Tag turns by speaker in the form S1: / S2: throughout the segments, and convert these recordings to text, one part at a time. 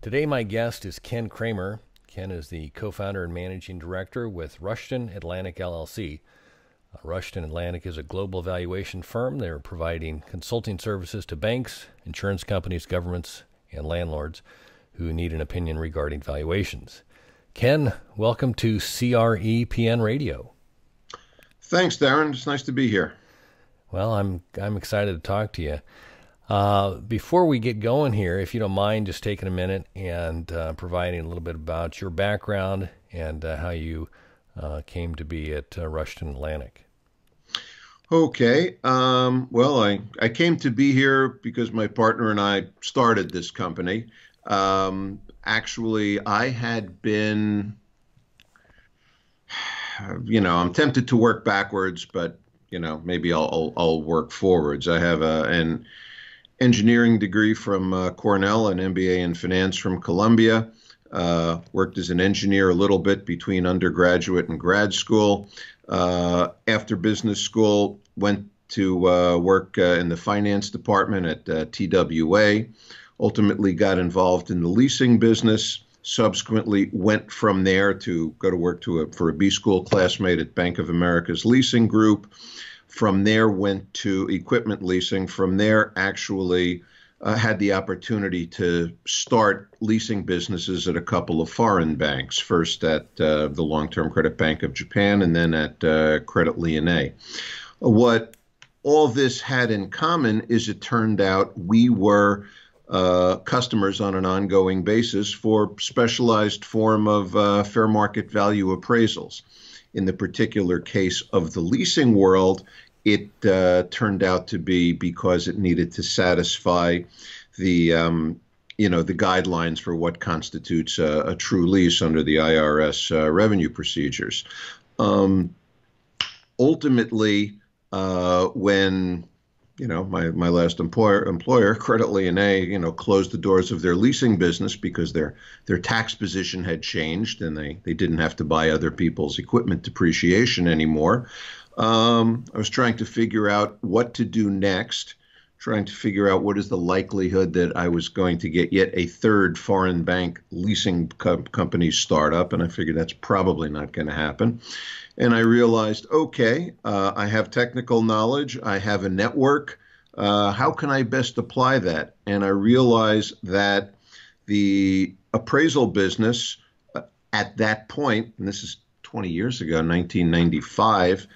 S1: Today, my guest is Ken Kramer. Ken is the co founder and managing director with Rushton Atlantic LLC. Uh, Rushton Atlantic is a global valuation firm. They're providing consulting services to banks, insurance companies, governments, and landlords who need an opinion regarding valuations. Ken, welcome to CREPN Radio.
S2: Thanks, Darren. It's nice to be here.
S1: Well, I'm I'm excited to talk to you. Uh, before we get going here, if you don't mind just taking a minute and uh, providing a little bit about your background and uh, how you uh, came to be at uh, Rushton Atlantic.
S2: Okay. Um, well, I, I came to be here because my partner and I started this company. Um, actually, I had been, you know, I'm tempted to work backwards, but, you know, maybe I'll, I'll, I'll work forwards. I have a, and engineering degree from uh, Cornell, an MBA in finance from Columbia. Uh, worked as an engineer a little bit between undergraduate and grad school. Uh, after business school, went to uh, work uh, in the finance department at uh, TWA. Ultimately, got involved in the leasing business. Subsequently, went from there to go to work to a, for a B school classmate at Bank of America's leasing group. From there, went to equipment leasing. From there, actually uh, had the opportunity to start leasing businesses at a couple of foreign banks, first at uh, the Long Term Credit Bank of Japan and then at uh, Credit Lyonnais. What all this had in common is it turned out we were uh, customers on an ongoing basis for specialized form of uh, fair market value appraisals in the particular case of the leasing world, it uh, turned out to be because it needed to satisfy the um, you know the guidelines for what constitutes a, a true lease under the IRS uh, revenue procedures. Um, ultimately, uh, when you know, my, my last employer employer, Credit Lyonnais, you know, closed the doors of their leasing business because their their tax position had changed and they, they didn't have to buy other people's equipment depreciation anymore. Um, I was trying to figure out what to do next trying to figure out what is the likelihood that I was going to get yet a third foreign bank leasing co- company startup, and I figured that's probably not going to happen. And I realized, okay, uh, I have technical knowledge, I have a network. Uh, how can I best apply that? And I realized that the appraisal business uh, at that point, and this is 20 years ago, 1995,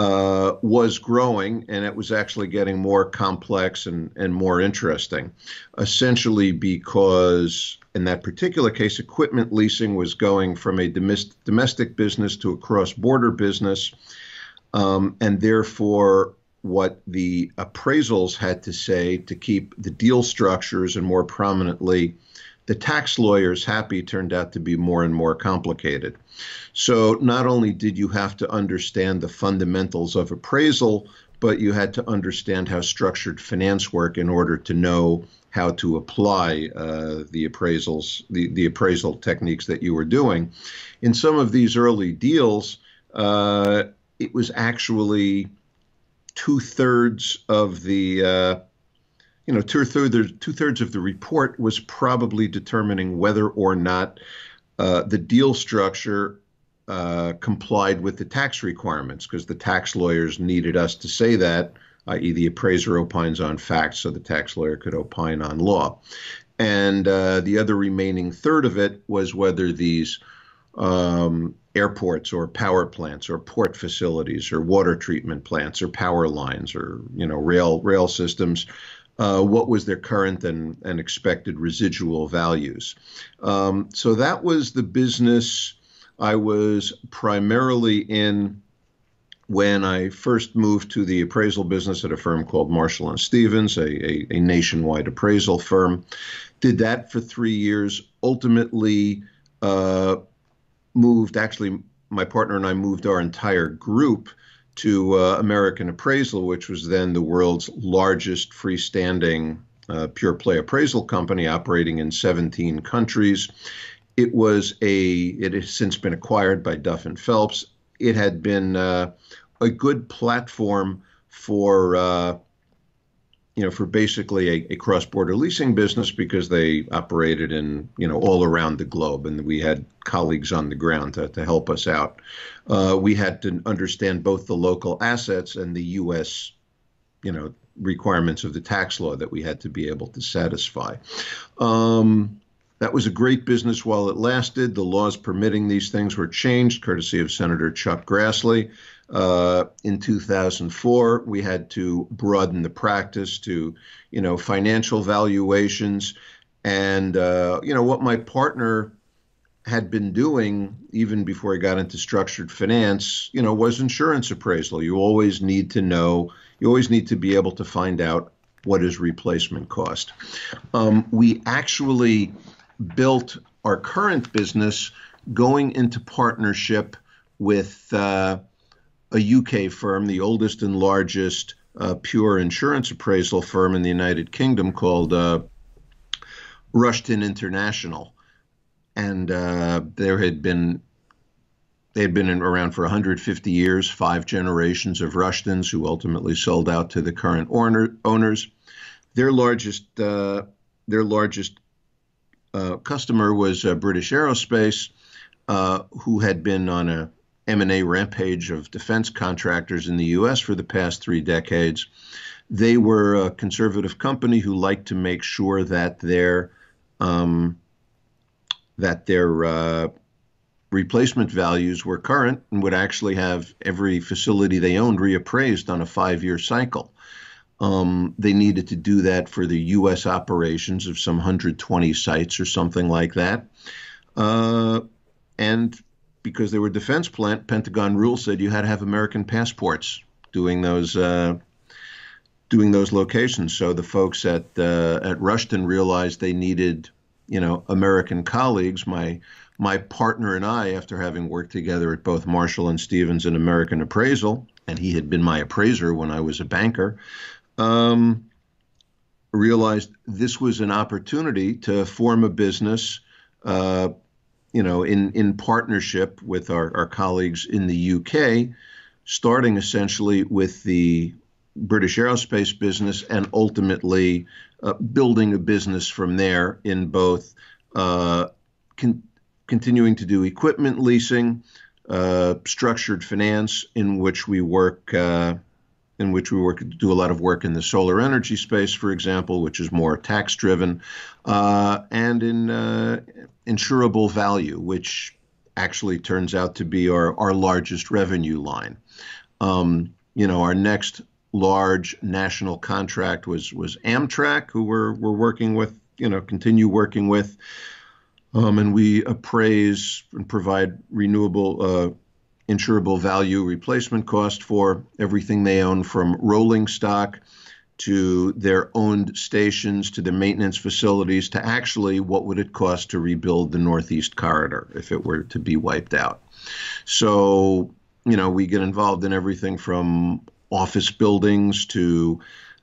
S2: uh, was growing and it was actually getting more complex and, and more interesting, essentially because in that particular case, equipment leasing was going from a domestic business to a cross border business. Um, and therefore, what the appraisals had to say to keep the deal structures and more prominently the tax lawyers happy turned out to be more and more complicated. So not only did you have to understand the fundamentals of appraisal, but you had to understand how structured finance work in order to know how to apply uh, the appraisals, the, the appraisal techniques that you were doing. In some of these early deals, uh, it was actually two thirds of the uh, you know, two thirds two thirds of the report was probably determining whether or not uh, the deal structure uh, complied with the tax requirements, because the tax lawyers needed us to say that, i.e., the appraiser opines on facts, so the tax lawyer could opine on law, and uh, the other remaining third of it was whether these um, airports or power plants or port facilities or water treatment plants or power lines or you know rail rail systems uh, what was their current and, and expected residual values. Um, so that was the business I was primarily in when I first moved to the appraisal business at a firm called Marshall and Stevens, a, a, a nationwide appraisal firm. Did that for three years. Ultimately, uh, moved actually, my partner and I moved our entire group to uh, American Appraisal, which was then the world's largest freestanding uh, pure play appraisal company operating in 17 countries. It was a. It has since been acquired by Duff and Phelps. It had been uh, a good platform for uh, you know, for basically a, a cross-border leasing business because they operated in, you know, all around the globe, and we had colleagues on the ground to, to help us out. Uh, we had to understand both the local assets and the U.S., you know, requirements of the tax law that we had to be able to satisfy. Um, that was a great business while it lasted. The laws permitting these things were changed, courtesy of Senator Chuck Grassley. Uh, in 2004, we had to broaden the practice to, you know, financial valuations. And, uh, you know, what my partner had been doing even before he got into structured finance, you know, was insurance appraisal. You always need to know, you always need to be able to find out what is replacement cost. Um, we actually built our current business going into partnership with uh, a UK firm, the oldest and largest uh, pure insurance appraisal firm in the United Kingdom called uh, Rushton International. And uh, there had been they had been around for 150 years, five generations of Rushtons who ultimately sold out to the current owner, owners. Their largest uh, their largest uh, customer was uh, British Aerospace, who had been on a M&A rampage of defense contractors in the U.S. for the past three decades. They were a conservative company who liked to make sure that their um, that their uh, replacement values were current and would actually have every facility they owned reappraised on a five-year cycle. Um, they needed to do that for the U.S. operations of some 120 sites or something like that. Uh, and because they were defense plant, Pentagon rule said you had to have American passports doing those uh, doing those locations. So the folks at uh, at Rushton realized they needed, you know, American colleagues. My my partner and I, after having worked together at both Marshall and Stevens and American Appraisal, and he had been my appraiser when I was a banker, um, realized this was an opportunity to form a business. Uh, you know, in, in partnership with our, our colleagues in the UK, starting essentially with the British aerospace business and ultimately uh, building a business from there in both uh, con- continuing to do equipment leasing, uh, structured finance, in which we work. Uh, in which we work, do a lot of work in the solar energy space, for example, which is more tax driven, uh, and in uh, insurable value, which actually turns out to be our, our largest revenue line. Um, you know, our next large national contract was was Amtrak, who we're we're working with, you know, continue working with, um, and we appraise and provide renewable. Uh, insurable value replacement cost for everything they own from rolling stock to their owned stations, to the maintenance facilities, to actually what would it cost to rebuild the Northeast Corridor if it were to be wiped out. So, you know, we get involved in everything from office buildings to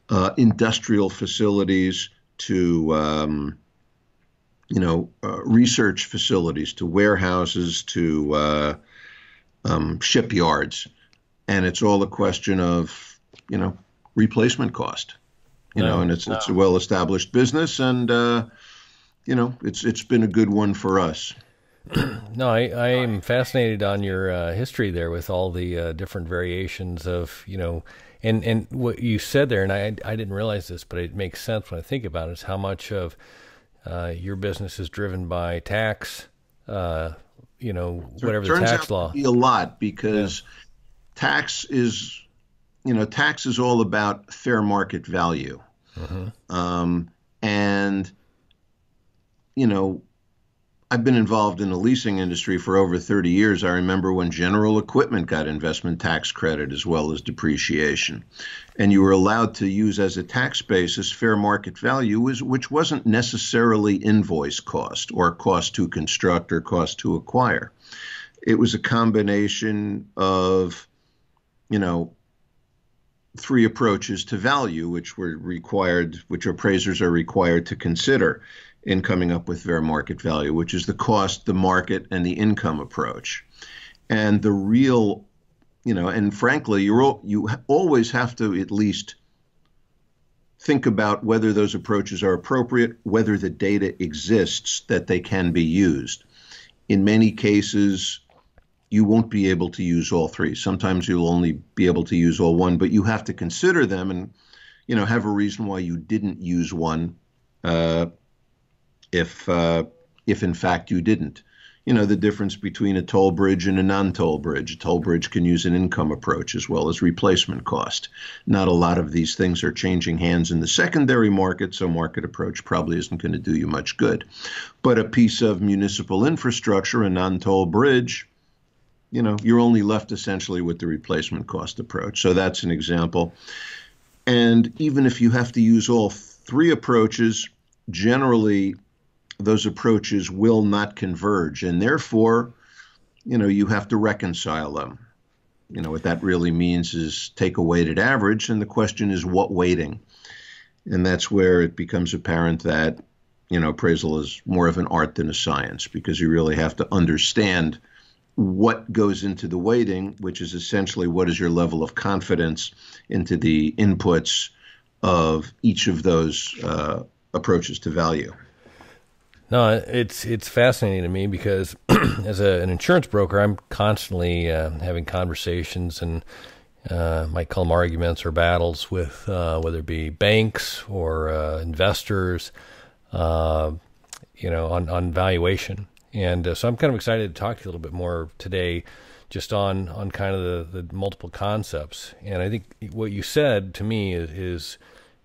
S2: uh, industrial facilities to, um, you know, uh, research facilities to warehouses to uh, um, shipyards. And it's all a question of, you know, replacement cost. You no, know, and it's no. it's a well established business, and uh, you know it's it's been a good one for us.
S1: no, I, I am fascinated on your uh, history there with all the uh, different variations of you know, and and what you said there, and I I didn't realize this, but it makes sense when I think about it. Is how much of uh, your business is driven by tax, uh, you know,
S2: whatever the tax law. Be a lot because yeah. tax is you know, tax is all about fair market value. Uh-huh. Um, and, you know, I've been involved in the leasing industry for over 30 years. I remember when general equipment got investment tax credit as well as depreciation. And you were allowed to use as a tax basis fair market value, which wasn't necessarily invoice cost or cost to construct or cost to acquire. It was a combination of, you know, three approaches to value, which were required, which appraisers are required to consider in coming up with fair market value, which is the cost, the market, and the income approach. And the real, you know, and frankly, you're all, you always have to at least think about whether those approaches are appropriate, whether the data exists that they can be used. In many cases, you won't be able to use all three. Sometimes you'll only be able to use all one, but you have to consider them and you know have a reason why you didn't use one uh, if uh, if in fact you didn't. You know the difference between a toll bridge and a non-toll bridge. A toll bridge can use an income approach as well as replacement cost. Not a lot of these things are changing hands in the secondary market, so market approach probably isn't going to do you much good. But a piece of municipal infrastructure, a non-toll bridge, you know, you're only left essentially with the replacement cost approach. So that's an example. And even if you have to use all three approaches, generally those approaches will not converge. And therefore, you know, you have to reconcile them. You know, what that really means is take a weighted average. And the question is, what weighting? And that's where it becomes apparent that, you know, appraisal is more of an art than a science because you really have to understand what goes into the weighting, which is essentially what is your level of confidence into the inputs of each of those uh, approaches to value.
S1: No, it's it's fascinating to me because as a, an insurance broker, I'm constantly uh, having conversations and uh, might call them arguments or battles with uh, whether it be banks or uh, investors, uh, you know, on on valuation. And uh, so I'm kind of excited to talk to you a little bit more today, just on on kind of the, the multiple concepts. And I think what you said to me is, is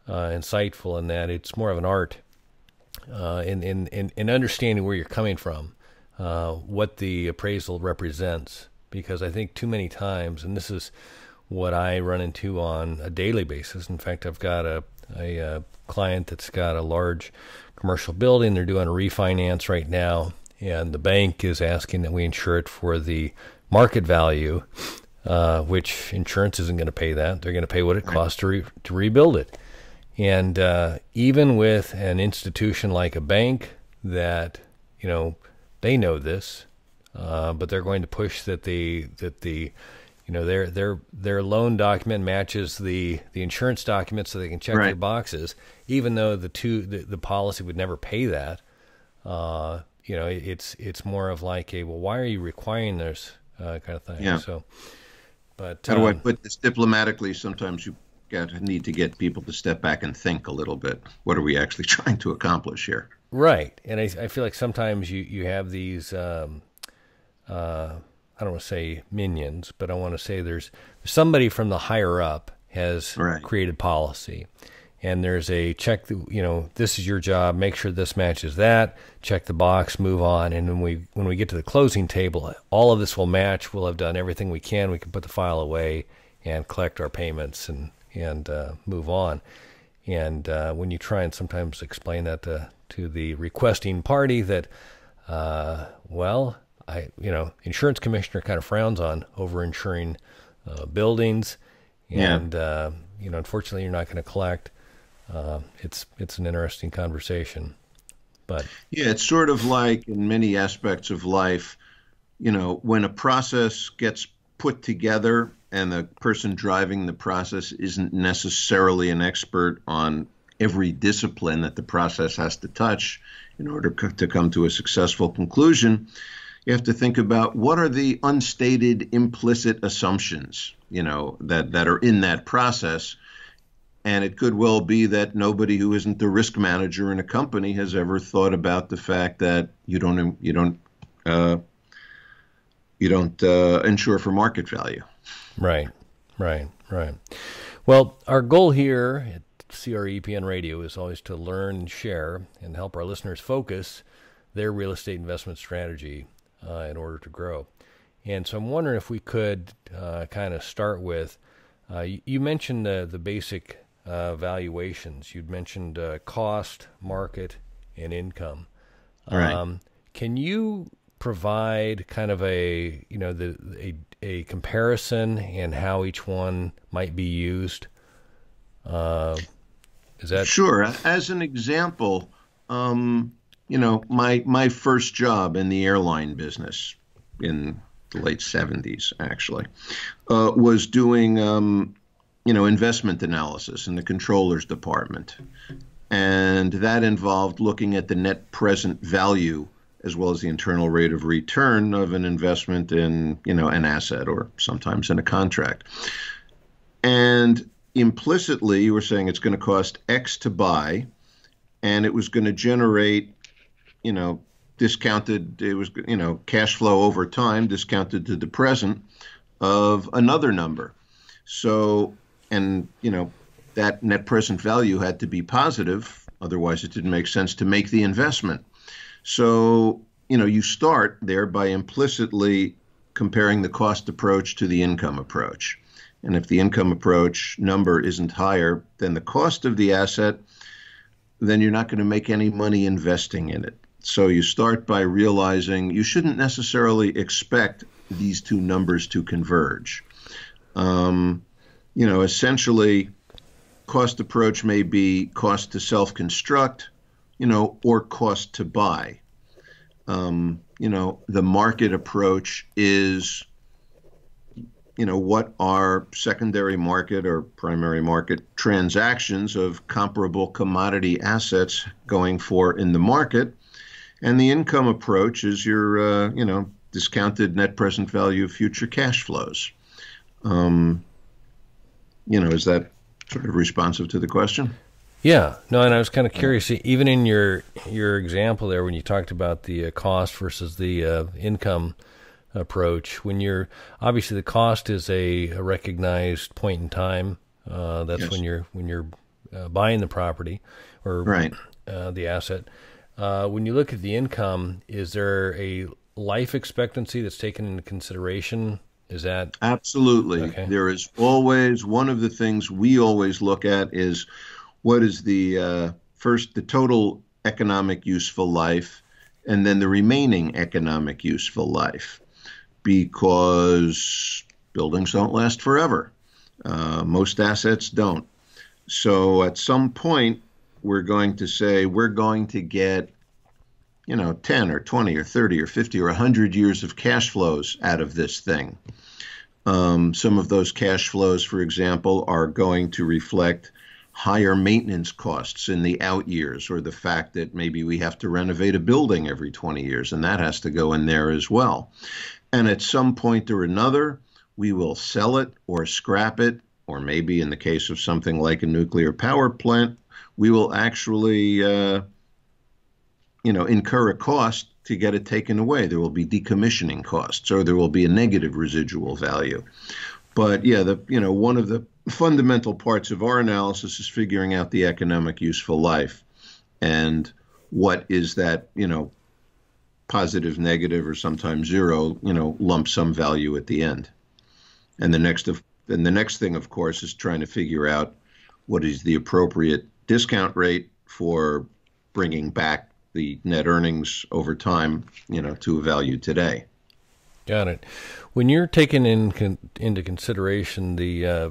S1: uh, insightful in that it's more of an art, uh, in, in in in understanding where you're coming from, uh, what the appraisal represents. Because I think too many times, and this is what I run into on a daily basis. In fact, I've got a a, a uh, client that's got a large commercial building. They're doing a refinance right now and the bank is asking that we insure it for the market value, uh, which insurance isn't going to pay that. They're going to pay what it costs to re to rebuild it. And uh, even with an institution like a bank that you know they know this, uh, but they're going to push that the that the you know their their their loan document matches the the insurance document so they can check right. their boxes even though the two the, the policy would never pay that uh, you know, it's it's more of like a well, why are you requiring this uh, kind of thing? Yeah. So, but how do I um,
S2: put this diplomatically? Sometimes you get need to get people to step back and think a little bit. What are we actually trying to accomplish here?
S1: Right, and I, I feel like sometimes you you have these. Um, uh, I don't want to say minions, but I want to say there's somebody from the higher up has right. created policy and there's a check you know this is your job make sure this matches that check the box move on and when we when we get to the closing table all of this will match we'll have done everything we can we can put the file away and collect our payments and and uh, move on and uh, when you try and sometimes explain that to, uh, to the requesting party that uh, well i you know insurance commissioner kind of frowns on over insuring uh, buildings and yeah. Uh, you know unfortunately you're not going to collect uh, it's it's an interesting conversation.
S2: But yeah, it's sort of like in many aspects of life, you know, when a process gets put together and the person driving the process isn't necessarily an expert on every discipline that the process has to touch in order co- to come to a successful conclusion you have to think about what are the unstated implicit assumptions you know that that are in that process and it could well be that nobody who isn't the risk manager in a company has ever thought about the fact that you don't you don't uh, you don't uh, insure for market value. Right, right, right. Well, our goal here at
S1: CREPN Radio is always to learn, share, and help our listeners focus their real estate investment strategy uh, in order to grow. And so I'm wondering if we could uh, kind of start with. Uh, you, mentioned the, the basic uh, valuations. You'd mentioned uh, cost, market, and income. All right. Um, can you provide kind of a you know the a, a comparison and how each one might be used? Uh,
S2: is that sure? As an example, um, you know my my first job in the airline business in the late 70s actually uh, was doing um, you know, investment analysis in the controller's department. And that involved looking at the net present value as well as the internal rate of return of an investment in, you know, an asset or sometimes in a contract. And implicitly, you were saying it's going to cost X to buy, and it was going to generate, you know, discounted, it was, you know, cash flow over time, discounted to the present of another number. So and you know that net present value had to be positive, otherwise it didn't make sense to make the investment. So you know you start there by implicitly comparing the cost approach to the income approach. And if the income approach number isn't higher than the cost of the asset, then you're not going to make any money investing in it. So you start by realizing you shouldn't necessarily expect these two numbers to converge. Um, you know, essentially, cost approach may be cost to self construct, you know, or cost to buy. Um, you know, the market approach is, you know, what are secondary market or primary market transactions of comparable commodity assets going for in the market? And the income approach is your, uh, you know, discounted net present value of future cash flows. Um, you know, is that sort of responsive to the question?
S1: Yeah, no, and I was kind of curious, even in your your example there, when you talked about the uh, cost versus the uh, income approach, when you're obviously the cost is a, a recognized point in time. Uh, that's yes. when you're when you're uh, buying the property or right. Uh, the asset. Uh, when you look at the income, is there a life expectancy that's taken into consideration is that
S2: absolutely? Okay. There is always one of the things we always look at is what is the uh, first the total economic useful life, and then the remaining economic useful life, because buildings don't last forever. Uh, most assets don't. So at some point, we're going to say we're going to get you know, 10 or 20 or 30 or 50 or 100 years of cash flows out of this thing. Um, some of those cash flows, for example, are going to reflect higher maintenance costs in the out years or the fact that maybe we have to renovate a building every 20 years and that has to go in there as well. And at some point or another, we will sell it or scrap it, or maybe in the case of something like a nuclear power plant, we will actually. Uh, you know, incur a cost to get it taken away. There will be decommissioning costs, or there will be a negative residual value. But yeah, the you know one of the fundamental parts of our analysis is figuring out the economic useful life, and what is that you know positive, negative, or sometimes zero you know lump sum value at the end. And the next of and the next thing, of course, is trying to figure out what is the appropriate discount rate for bringing back the net earnings over time, you know, to a value today.
S1: Got it. When you're taking in con into consideration the uh,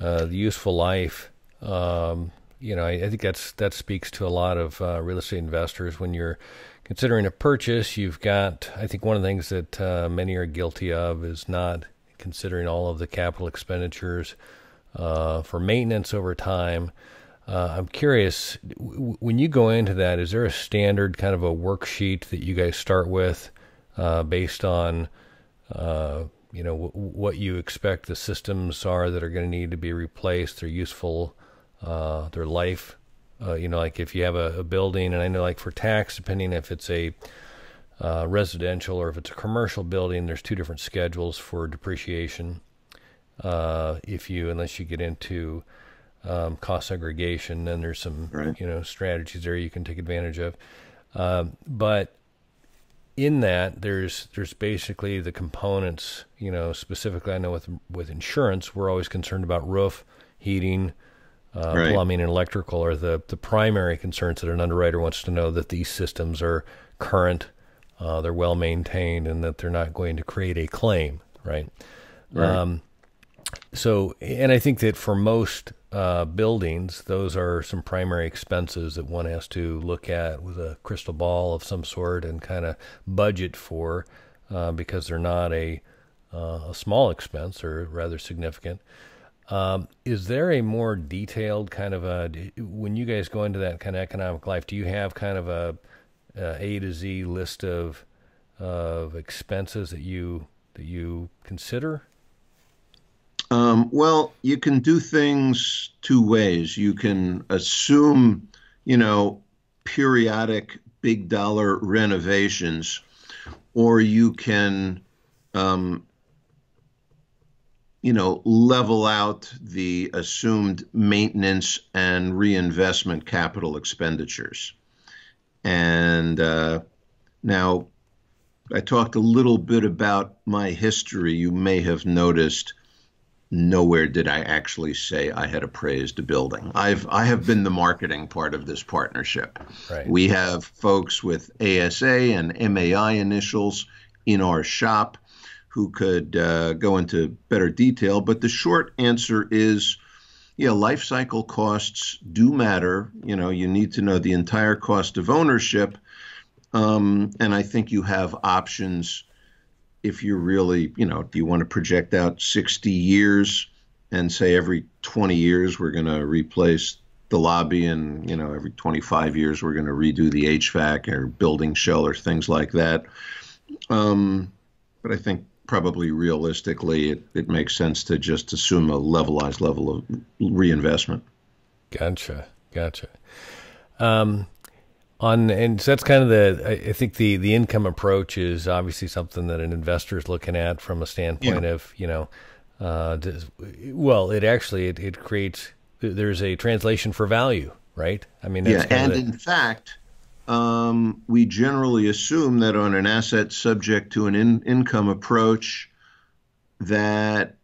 S1: uh, the useful life, um, you know, I, I, think that's that speaks to a lot of uh, real estate investors. When you're considering a purchase, you've got. I think one of the things that uh, many are guilty of is not considering all of the capital expenditures uh, for maintenance over time. Uh, I'm curious when you go into that, is there a standard kind of a worksheet that you guys start with uh, based on uh, you know w- what you expect the systems are that are going to need to be replaced, their useful, uh, their life? Uh, you know, like if you have a, a, building, and I know like for tax, depending if it's a uh, residential or if it's a commercial building, there's two different schedules for depreciation. if you, unless you get into um, cost segregation. Then there's some right. you know strategies there you can take advantage of. Um, but in that there's there's basically the components you know specifically I know with with insurance we're always concerned about roof heating uh, right. plumbing and electrical are the the primary concerns that an underwriter wants to know that these systems are current uh, they're well maintained and that they're not going to create a claim right, right. Um, so and I think that for most uh, buildings, those are some primary expenses that one has to look at with a crystal ball of some sort and kind of budget for uh, because they're not a, uh, a small expense or rather significant. Um, is there a more detailed kind of a, when you guys go into that kind of economic life, do you have kind of a, a, uh, a to Z list of, of expenses that you, that you consider?
S2: Um, well, you can do things two ways. You can assume, you know, periodic big dollar renovations, or you can, um, you know, level out the assumed maintenance and reinvestment capital expenditures. And uh, now, I talked a little bit about my history. You may have noticed nowhere did I actually say I had appraised a building. I've I have been the marketing part of this partnership. Right. We have folks with ASA and MAI initials in our shop who could uh, go into better detail. But the short answer is, yeah, life cycle costs do matter. You know, you need to know the entire cost of ownership, um, and I think you have options if you really, you know, do you want to project out 60 years and say every 20 years we're going to replace the lobby and, you know, every 25 years we're going to redo the HVAC or building shell or things like that. Um, but I think probably realistically it, it makes sense to just assume a levelized level of reinvestment. Gotcha.
S1: Gotcha. Um, on and so that's kind of the I think the the income approach is obviously something that an investor is looking at from a standpoint yeah. of you know uh, does, well it actually it, it creates there's a translation for value right I mean yeah and in the,
S2: fact um, we generally assume that on an asset subject to an in, income approach that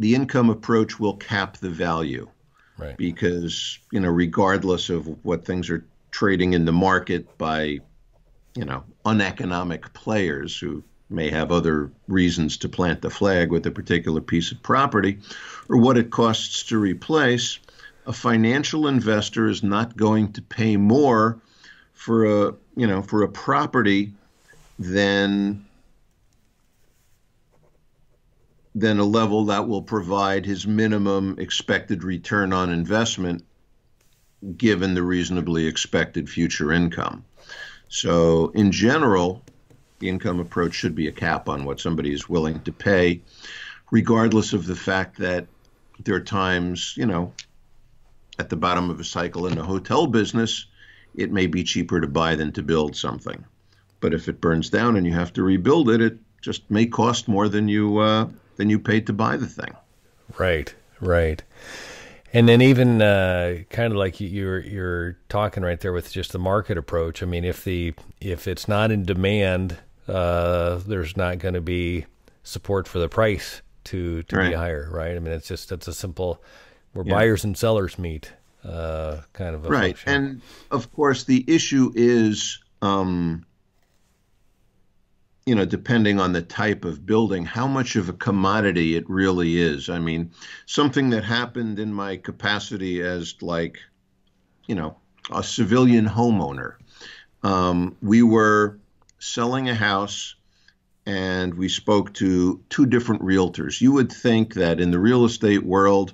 S2: the income approach will cap the value right because you know regardless of what things are trading in the market by, you know, uneconomic players who may have other reasons to plant the flag with a particular piece of property, or what it costs to replace, a financial investor is not going to pay more for a you know for a property than than a level that will provide his minimum expected return on investment given the reasonably expected future income. So, in general, the income approach should be a cap on what somebody is willing to pay, regardless of the fact that there are times, you know, at the bottom of a cycle in the hotel business, it may be cheaper to buy than to build something. But if it burns down and you have to rebuild it, it just may cost more than you uh, than you paid to buy the thing. Right, right. And then even uh, kind
S1: of like you're you're talking right there with just the market approach. I mean, if the if it's not in demand, uh, there's not going to be support for the price to to right. be higher, right? I mean, it's just that's a simple where yeah. buyers and sellers meet
S2: uh, kind of right. Function. And of course, the issue is um, you know, depending on the type of building, how much of a commodity it really is. I mean, something that happened in my capacity as like, you know, a civilian homeowner. Um, we were selling a house and we spoke to two different realtors. You would think that in the real estate world,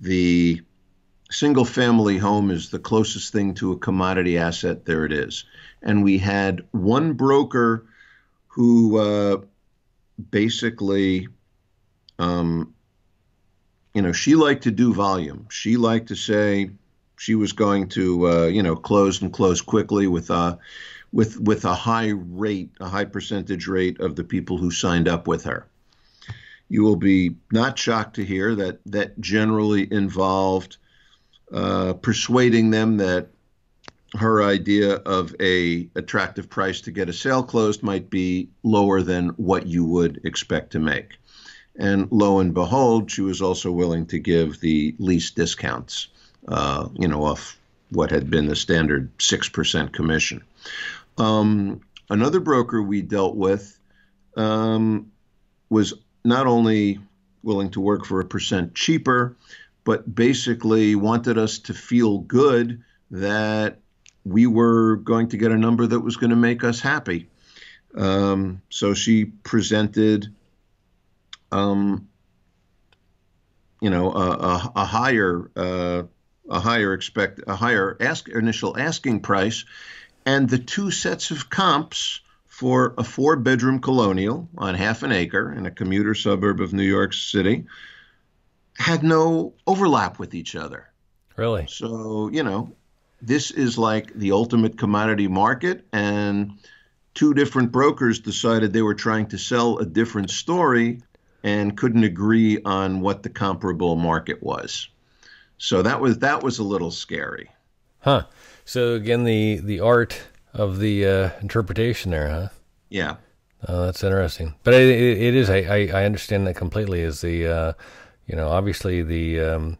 S2: the single family home is the closest thing to a commodity asset there it is. And we had one broker who uh, basically, um, you know, she liked to do volume. She liked to say she was going to, uh, you know, close and close quickly with a, uh, with with a high rate, a high percentage rate of the people who signed up with her. You will be not shocked to hear that that generally involved uh, persuading them that her idea of a attractive price to get a sale closed might be lower than what you would expect to make. And lo and behold, she was also willing to give the least discounts, uh, you know, off what had been the standard 6% commission. Um, another broker we dealt with um, was not only willing to work for a percent cheaper, but basically wanted us to feel good that we were going to get a number that was going to make us happy. Um, so she presented, um, you know, a, a, a higher uh, a higher expect a higher ask initial asking price, and the two sets of comps for a four bedroom colonial on half an acre in a commuter suburb of New York City had no overlap with each other. Really? So, you know, this is like the ultimate commodity market and two different brokers decided they were trying to sell a different story and couldn't agree on what the comparable market was. So that was that was a little scary.
S1: Huh. So again the the art of the uh, interpretation there, huh? Yeah. Uh, that's interesting. But it, it is I, I understand that completely is the uh, you know obviously the um,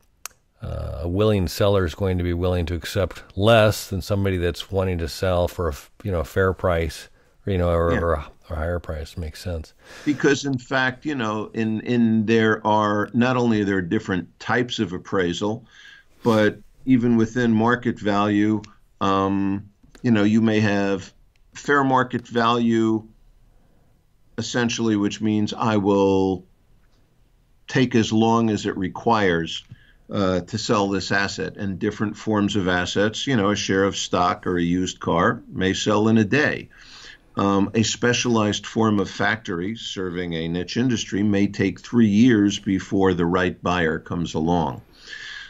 S1: uh, a willing seller is going to be willing to accept less than somebody that's wanting to sell for a you know a fair price, you know, or, yeah. or a, a higher price. Makes sense.
S2: Because in fact, you know, in in there are not only are there different types of appraisal, but even within market value, um, you know, you may have fair market value, essentially, which means I will take as long as it requires uh, to sell this asset and different forms of assets. You know, a share of stock or a used car may sell in a day. Um, a specialized form of factory serving a niche industry may take three years before the right buyer comes along.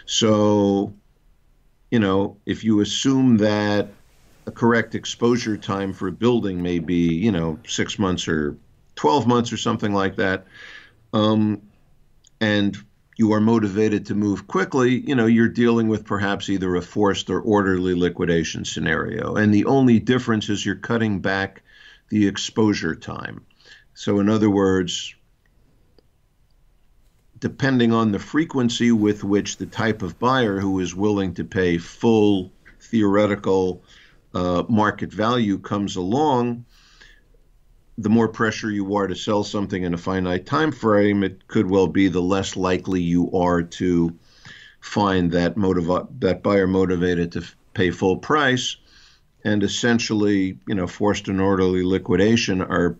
S2: So, you know, if you assume that a correct exposure time for a building may be, you know, six months or 12 months or something like that, um, and you are motivated to move quickly, you know, you're dealing with perhaps either a forced or orderly liquidation scenario. And the only difference is you're cutting back the exposure time. So, in other words, depending on the frequency with which the type of buyer who is willing to pay full theoretical uh, market value comes along, the more pressure you are to sell something in a finite time frame, it could well be the less likely you are to find that motiv- that buyer motivated to f- pay full price, and essentially, you know, forced and orderly liquidation are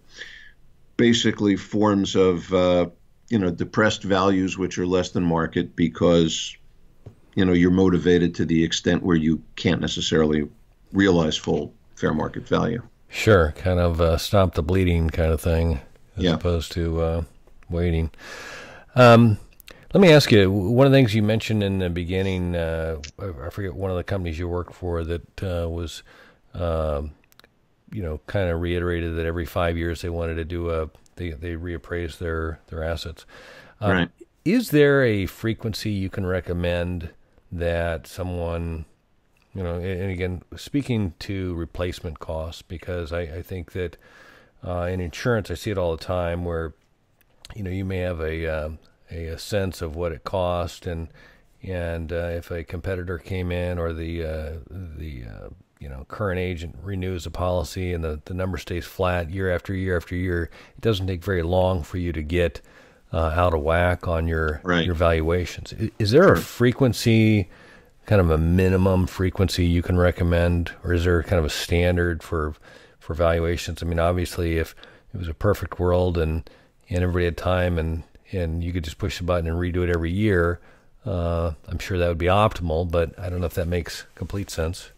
S2: basically forms of uh, you know depressed values which are less than market because you know you're motivated to the extent where you can't necessarily realize full fair market value. Sure, kind
S1: of uh, stop the bleeding kind of thing, as yeah. opposed to uh, waiting. Um, let me ask you one of the things you mentioned in the beginning. Uh, I forget one of the companies you worked for that uh, was, um, you know, kind of reiterated that every five years they wanted to do a they they reappraise their their assets. Um, right. Is there a frequency you can recommend that someone you know, and again, speaking to replacement costs, because I, I think that uh, in insurance, I see it all the time where, you know, you may have a, um, a, a, sense of what it cost and, and uh, if a competitor came in or the, uh, the, uh, you know, current agent renews a policy and the, the number stays flat year after year after year, it doesn't take very long for you to get uh, out of whack on your, right. your valuations. Is, is there sure. a frequency? kind of a minimum frequency you can recommend, or is there kind of a standard for for valuations? I mean, obviously, if it was a perfect world and and everybody had time and and you could just push the button and redo it every year, uh, I'm sure that would be optimal. But I don't know if that makes
S2: complete sense.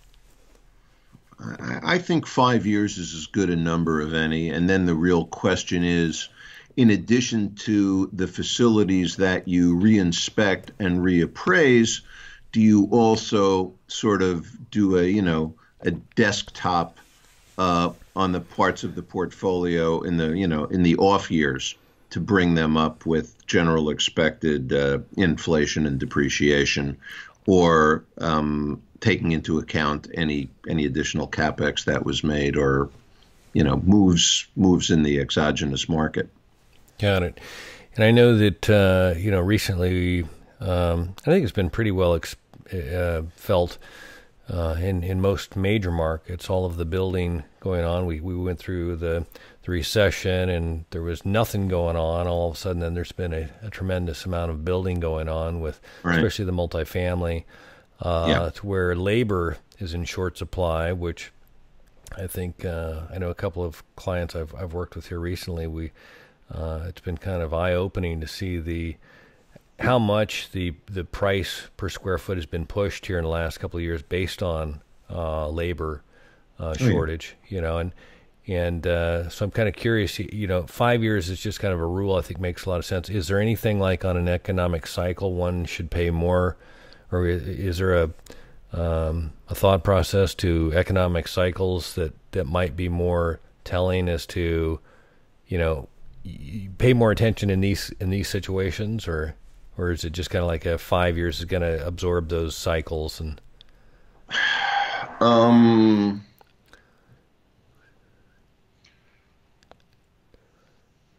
S2: I think five years is as good a number of any. And then the real question is in addition to the facilities that you reinspect and reappraise, do you also sort of do a you know a desktop uh, on the parts of the portfolio in the you know in the off years to bring them up with general expected uh, inflation and depreciation, or um, taking into account any any additional capex that was made or you know moves moves in the exogenous market. Got it. And I know that
S1: uh, you know recently um, I think it's been pretty well uh, felt uh, in in most major markets. All of the building going on. We we went through the, the recession and there was nothing going on. All of a sudden, then there's been a, a tremendous amount of building going on with right. especially the multifamily, uh, yeah. to where labor is in short supply, which I think uh, I know a couple of clients I've I've worked with here recently. We uh, it's been kind of eye opening to see the how much the the price per square foot has been pushed here in the last couple of years based on uh, labor uh, shortage, oh, yeah. you know, and and uh, so I'm kind of curious. You know, five years is just kind of a rule. I think makes a lot of sense. Is there anything like on an economic cycle one should pay more, or is, there a um, a thought process to economic cycles that that might be more telling as to, you know, pay more attention in these in these situations or or is it just kind of like a five years is going to absorb those cycles and?
S2: Um.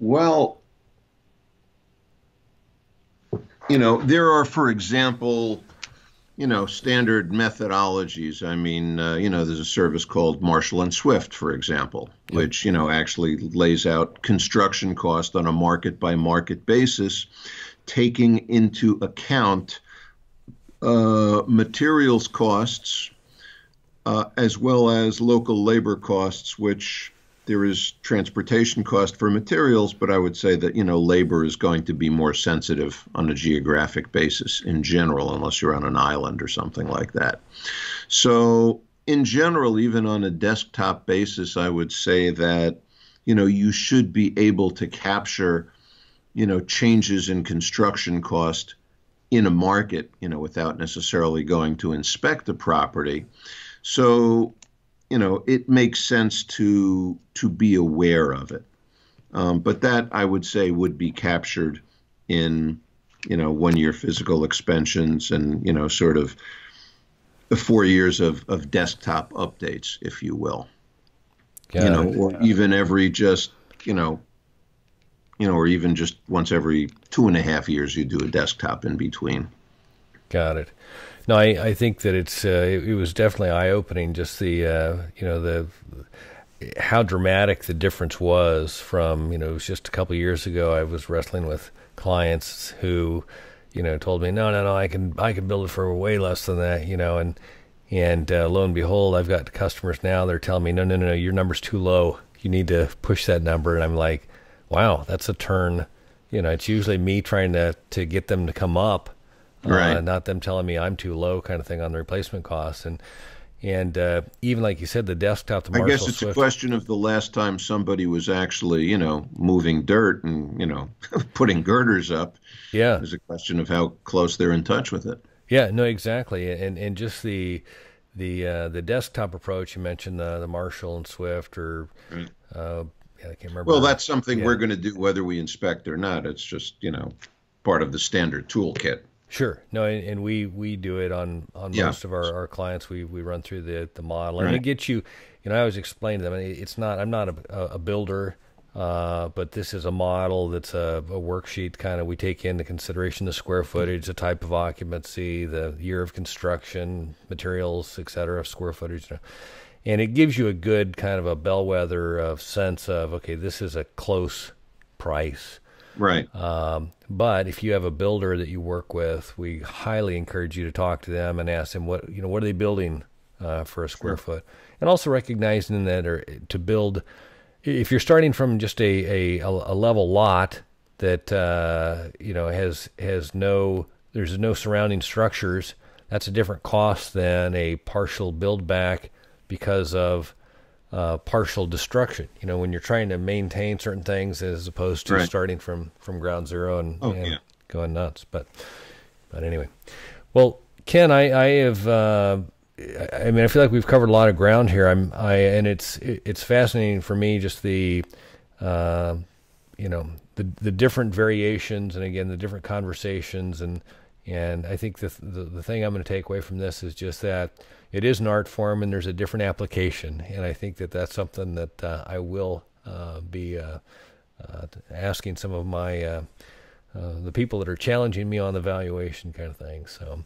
S2: Well, you know, there are, for example, you know, standard methodologies. I mean, uh, you know, there's a service called Marshall and Swift, for example, yeah. which, you know, actually lays out construction cost on a market by market basis taking into account uh, materials costs uh, as well as local labor costs, which there is transportation cost for materials, but I would say that you know labor is going to be more sensitive on a geographic basis in general, unless you're on an island or something like that. So in general, even on a desktop basis, I would say that you know you should be able to capture you know, changes in construction cost in a market, you know, without necessarily going to inspect the property. So, you know, it makes sense to to be aware of it. Um, but that I would say would be captured in, you know, one year physical expansions and, you know, sort of four years of, of desktop updates, if you will. God, you know, or yeah. even every just, you know, you know, or even just once every two and a half years, you do a desktop in between. Got it.
S1: No, I, I think that it's uh, it, it, was definitely eye opening. Just the uh, you know the how dramatic the difference was from you know it was just a couple years ago. I was wrestling with clients who you know told me no no no I can I can build it for way less than that you know and and uh, lo and behold I've got customers now they're telling me no no no your number's too low you need to push that number and I'm like wow, that's a turn. You know, it's usually me trying to, to get them to come up, uh, right. Uh, not them telling me I'm too low kind of thing on the replacement costs. And, and uh, even like you said, the desktop. The I guess it's Swift, a question
S2: of the last time somebody was actually, you know, moving dirt and you know, putting girders up. Yeah, it's a question of how close they're in touch with it.
S1: Yeah, no, exactly, and and just the the uh, the desktop approach you mentioned the the Marshall and Swift or right. uh, yeah, I can't remember. Well, that's something yeah. we're going
S2: to do whether we inspect or not. It's just you know part of the standard toolkit.
S1: Sure. No, and, and we we do it on on yeah. most of our, our clients. We we run through the the model and it gets you. You know, I always explain to them. It's not. I'm not a, a builder. Uh, but this is a model that's a, a worksheet kind of we take into consideration the square footage, the type of occupancy, the year of construction, materials, etc., square footage. You know and it gives you a good kind of a bellwether of sense of okay, this is a close price. Right. Um, but if you have a builder that you work with, we highly encourage you to talk to them and ask them what you know what are they building uh, for a square sure. foot, and also recognizing that or eh, to build, if you're starting from just a a, a level lot that uh, you know has has no there's no surrounding structures, that's a different cost than a partial build back because of uh, partial destruction. You know, when you're trying to maintain certain things as opposed to right. starting from from ground zero and, oh, and yeah. going nuts. But but anyway, well, Ken, I I have. Uh, I mean, I feel like we've covered a lot of ground here. I'm, I, and it's, it's fascinating for me just the, uh, you know, the the different variations, and again, the different conversations, and and I think the the, the thing I'm going to take away from this is just that it is an art form and there's a different application. And I think that that's something that uh, I will uh, be uh, uh, asking some of my uh, the people that are challenging me on the valuation kind of thing. So.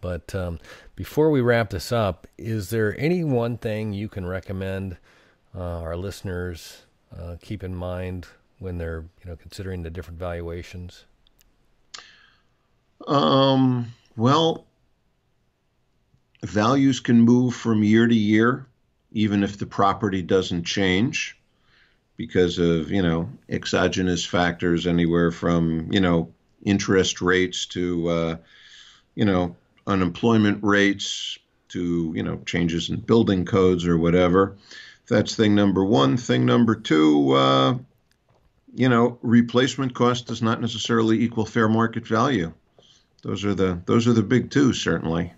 S1: But um, before we wrap this up, is there any one thing you can recommend our listeners keep in mind when they're you know considering the different valuations?
S2: Um, well, Values can move from year to year, even if the property doesn't change because of, you know, exogenous factors anywhere from, you know, interest rates to, uh, you know, unemployment rates to, you know, changes in building codes or whatever. That's thing number one. Thing number two, uh, you know, replacement cost does not necessarily equal fair market value. Those are the those are the big two, certainly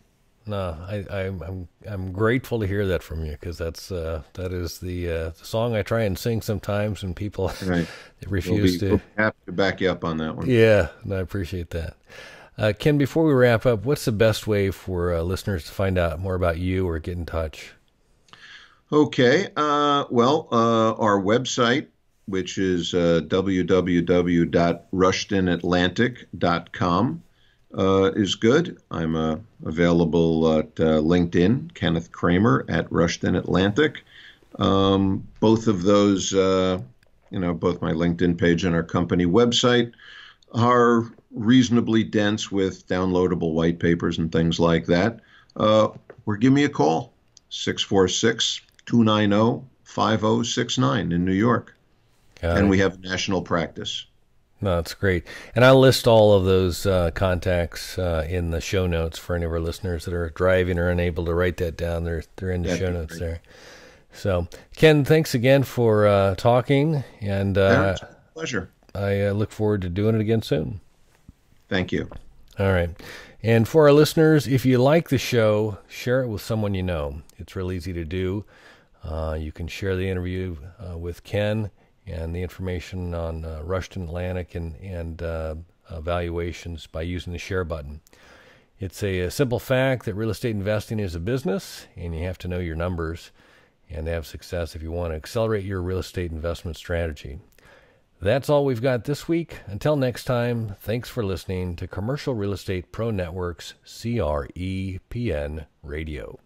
S1: no, I, I, am I'm, I'm grateful to hear that from you because that's uh, that is the, uh, the, song I try and sing sometimes, and people right. refuse we'll be, to. We'll
S2: have to back you up on that one. Yeah,
S1: no, I appreciate that. Uh, Ken, before we wrap up, what's the best way for uh, listeners to find out more about you or get in touch?
S2: Okay, uh, well, uh, our website, which is www.rushtonatlantic.com uh, is good. I'm uh, available at uh, LinkedIn, Kenneth Kramer at Rushden Atlantic. Um, both of those, uh, you know, both my LinkedIn page and our company website are reasonably dense with downloadable white papers and things like that. Uh, or give me a call, 646 290 5069 in New York. And we have national practice. No, that's great. And I'll list all
S1: of those uh, contacts uh, in the show notes for any of our listeners that are driving or unable to write that down. They're, they're in the That'd show notes great. there. So, Ken, thanks again for uh, talking. And uh, yeah, pleasure. I uh, look forward to doing it again soon. Thank you. All right. And for our listeners, if you like the show, share it with someone you know. It's real easy to do. Uh, you can share the interview uh, with Ken and the information on uh, Rushton Atlantic and, and uh, valuations by using the share button. It's a, a, simple fact that real estate investing is a business, and you have to know your numbers and have success if you want to accelerate your real estate investment strategy. That's all we've got this week. Until next time, thanks for listening to Commercial Real Estate Pro Network's CREPN Radio.